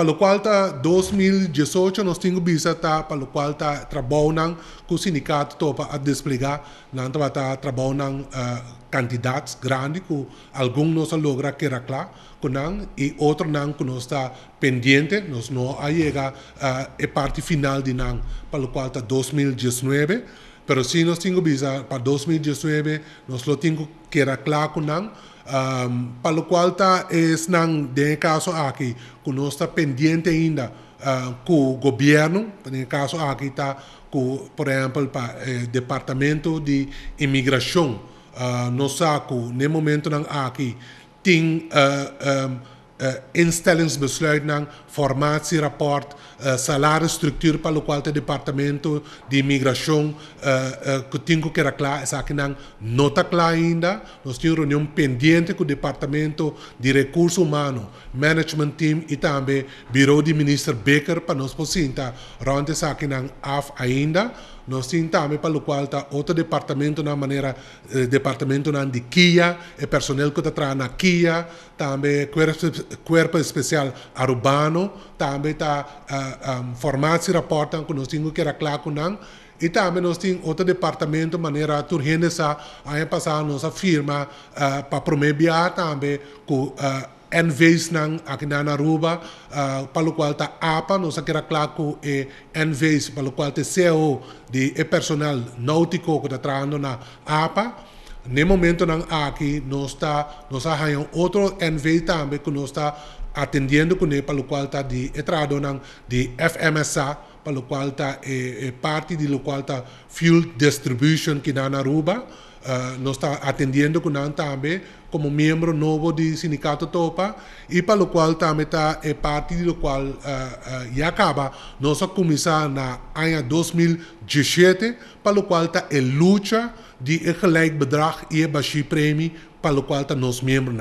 para lo cual está 2018 nos tengo visa para lo cual está trabajando con sindicato para a desplegar não está ta eh, candidatos grandes que algunos logra que era claro con y y otros que no está pendiente no a la eh, parte final de él para lo cual está 2019 pero si nos tengo visa para 2019 nos lo tengo que era claro él Um, para o qual está es nan, caso aqui, que nós está pendente ainda uh, com o governo, em caso aqui está, com, por exemplo, o eh, Departamento de Imigração, uh, nós saco, no momento nan, aqui, tem eh, uh, um, uh, eh, instellingsbesluit eh, eh, nang, formatierapport, uh, salarisstructuur para o qual o departamento de imigração uh, uh, que tem que era claro, essa que hebben clara ainda, nos temos un pendiente departamento de recursos humanos, management team en ook het bureau de ministro Baker para nós possível, ronda essa af ainda, Nós temos também, para o qual, tá outro departamento na maneira, eh, departamento na de Kia, é personal que está na Kia, também corpo, corpo especial urbano, também está uh, um, se reportam que nós temos que era claro que não, e também nós temos outro departamento, maneira turgência, aí passar a nossa firma uh, eh, para promover também com uh, eh, NV's ng akinana ruba uh, ah, palo qual ta apa no sa kira claco e NV's palo qual te CEO di e personal nautico ko trabajando na apa ne momento nang aki no sta no sa hayang otro NV tambe ko no sta atendiendo ko ne palo qual ta di e trado ng di FMSA palo qual ta e, e party di lo qual ta fuel distribution kinana ruba Eh, no nos está atendiendo con también como miembro nuevo del sindicato Topa y para lo cual también está el eh, lo cual eh, ya acaba nos comienza en el año 2017 para lo cual está en lucha de el gelijk bedrag y el bashi premio para lo cual está nos miembro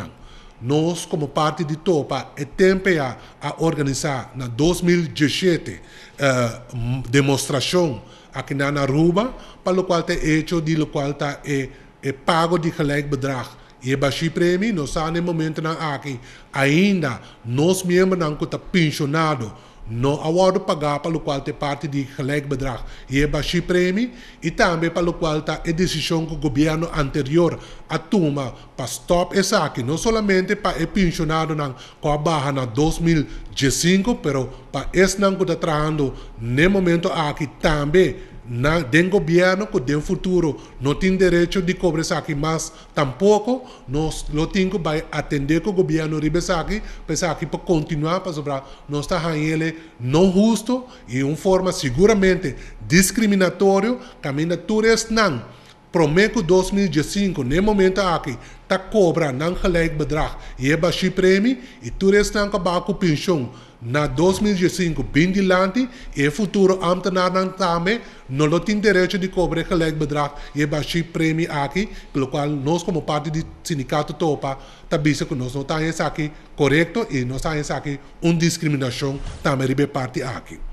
Nós, como parte de Topa, é tempo a, a organizar na 2017 uh, eh, demonstração aqui na Aruba, para o qual é feito, de qual tá, é, é pago de gelijk bedrag. E baixi prêmio, nós no momento na aqui ainda nós mesmos não está pensionado No award paga para o qual te parte de gelijk bedrag e baixi premi e também para o qual tá a decisão que o anterior a toma para stop essa aqui, no solamente pa o e pensionado nan, ko a barra na 2015, pero pa esse não que está trazendo no momento aki também na, del gobierno que del futuro no tiene derecho de cobrar aquí mas tampoco nos lo tengo que atender que o gobierno ribe aquí pensar aquí para continuar para sobrar nós está ele não justo e uma forma seguramente discriminatório de tudo não Promeco 2015 ne momento aki ta cobra nan gelijk bedrag yeba shi premi e toeristan ka baku pensioen na 2015 bindi lanti e futuro ambtenaar nan tame nolo tin derecho di cobre gelijk bedrag je shi premi aki pelo qual nós como parte do sindicato topa tabisa que nós não temos aqui correto e nós temos aqui uma discriminação tame ribe parte aqui